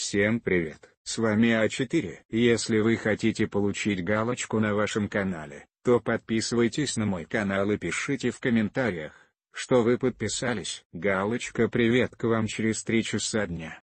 Всем привет, с вами А4. Если вы хотите получить галочку на вашем канале, то подписывайтесь на мой канал и пишите в комментариях, что вы подписались. Галочка «Привет» к вам через 3 часа дня.